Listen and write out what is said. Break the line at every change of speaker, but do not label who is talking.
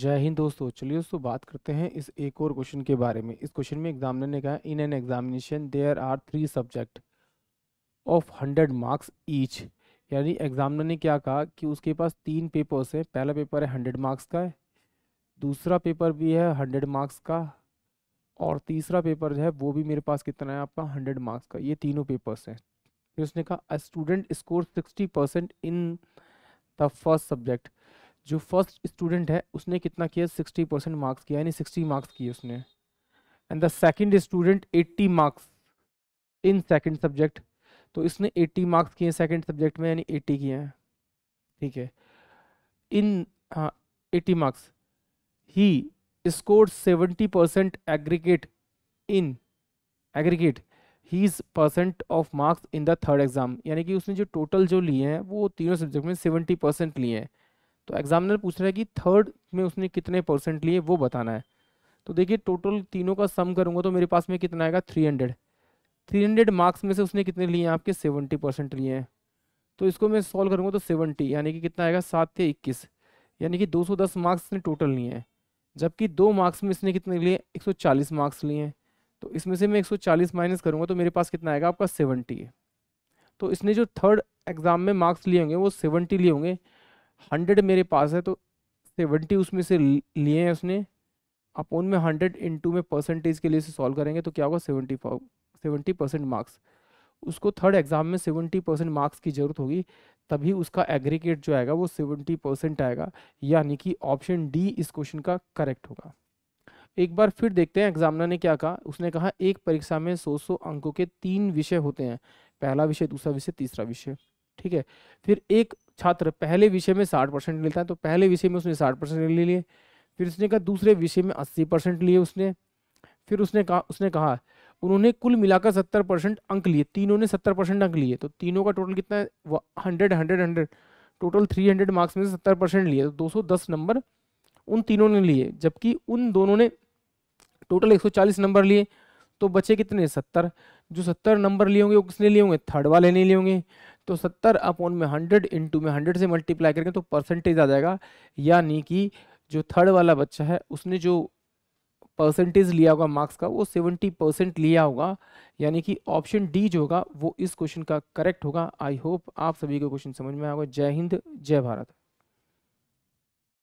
जय हिंद दोस्तों चलिए दोस्तों बात करते हैं इस एक और क्वेश्चन के बारे में इस क्वेश्चन में एग्जामिनर ने कहा in an examination there are three subject of hundred marks each यानी एग्जामिनर ने क्या कहा कि उसके पास तीन पेपर्स हैं पहला पेपर है हंड्रेड मार्क्स का है दूसरा पेपर भी है हंड्रेड मार्क्स का और तीसरा पेपर जो है वो भी मेरे पास कितना है आपका हंड्रेड मार्क्स का ये तीनों पेपर्स हैं फिर उसने कहा student score sixty percent in the first subject जो फर्स्ट स्टूडेंट है उसने कितना किया सिक्सटी परसेंट मार्क्स किया यानी सिक्सटी मार्क्स किए उसने and the second student eighty marks in second subject तो इसने एट्टी मार्क्स किए सेकेंड सब्जेक्ट में यानी एट्टी किए हैं ठीक है इन हाँ एट्टी मार्क्स ही score seventy percent aggregate in aggregate is percent of marks in the third exam यानी कि उसने जो टोटल जो लिए हैं वो तीनों सब्जेक्ट में सेवेंटी परसेंट लिए हैं तो एग्जामिनर पूछ रहा है कि थर्ड में उसने कितने परसेंट लिए वो बताना है तो देखिए टोटल तीनों का सम करूँगा तो मेरे पास में कितना आएगा three hundred three hundred marks में से उसने कितने लिए हैं आपके सेवेंटी परसेंट लिए हैं तो इसको मैं सॉल्व करूँगा तो सेवेंटी यानी कि कितना आएगा सात या इक्कीस यानी कि दो सौ दस मार्क्स इसने टोटल लिए हैं जबकि दो मार्क्स में इसने कितने लिए एक सौ चालीस मार्क्स लिए हैं तो इसमें से मैं एक सौ चालीस माइनस करूँगा तो मेरे पास कितना आएगा आपका सेवेंटी तो इसने जो थर्ड एग्ज़ाम में मार्क्स लिए होंगे वो सेवेंटी लिए होंगे हंड्रेड मेरे पास है तो सेवेंटी उसमें से लिए हैं उसने अपोन में हंड्रेड इंटू में परसेंटेज के लिए से सॉल्व करेंगे तो क्या होगा सेवेंटी सेवेंटी परसेंट मार्क्स उसको थर्ड एग्ज़ाम में सेवेंटी परसेंट मार्क्स की ज़रूरत होगी तभी उसका एग्रीगेट जो आएगा वो सेवेंटी परसेंट आएगा यानी कि ऑप्शन डी इस क्वेश्चन का करेक्ट होगा एक बार फिर देखते हैं एग्जामिनर ने क्या कहा उसने कहा एक परीक्षा में सौ सौ अंकों के तीन विषय होते हैं पहला विषय दूसरा विषय तीसरा विषय ठीक है फिर एक छात्र पहले विषय में साठ परसेंट लेता है तो पहले विषय में उसने साठ परसेंट ले लिए फिर उसने कहा दूसरे विषय में अस्सी परसेंट लिए उसने फिर उसने कहा उसने कहा उन्होंने कुल मिलाकर सत्तर परसेंट अंक लिए तीनों ने सत्तर परसेंट अंक लिए तो तीनों का टोटल कितना है hundred hundred hundred total three hundred marks में से सत्तर परसेंट लिए तो दो सौ दस नंबर उन तीनों ने लिए जबकि उन दोनों ने टोटल एक सौ चालीस नंबर लिए तो बचे कितने सत्तर जो सत्तर नंबर लिए होंगे वो किसने लिए होंगे थर्ड वाले नहीं लिए होंगे तो सत्तर अपॉन में हंड्रेड इंटू में हंड्रेड से मल्टीप्लाई करेंगे तो परसेंटेज आ जाएगा यानी कि जो थर्ड वाला बच्चा है उसने जो परसेंटेज लिया होगा मार्क्स का वो सेवेंटी परसेंट लिया होगा यानी कि ऑप्शन डी जो होगा वो इस क्वेश्चन का करेक्ट होगा आई होप आप सभी को क्वेश्चन समझ में आएगा जय हिंद जय भारत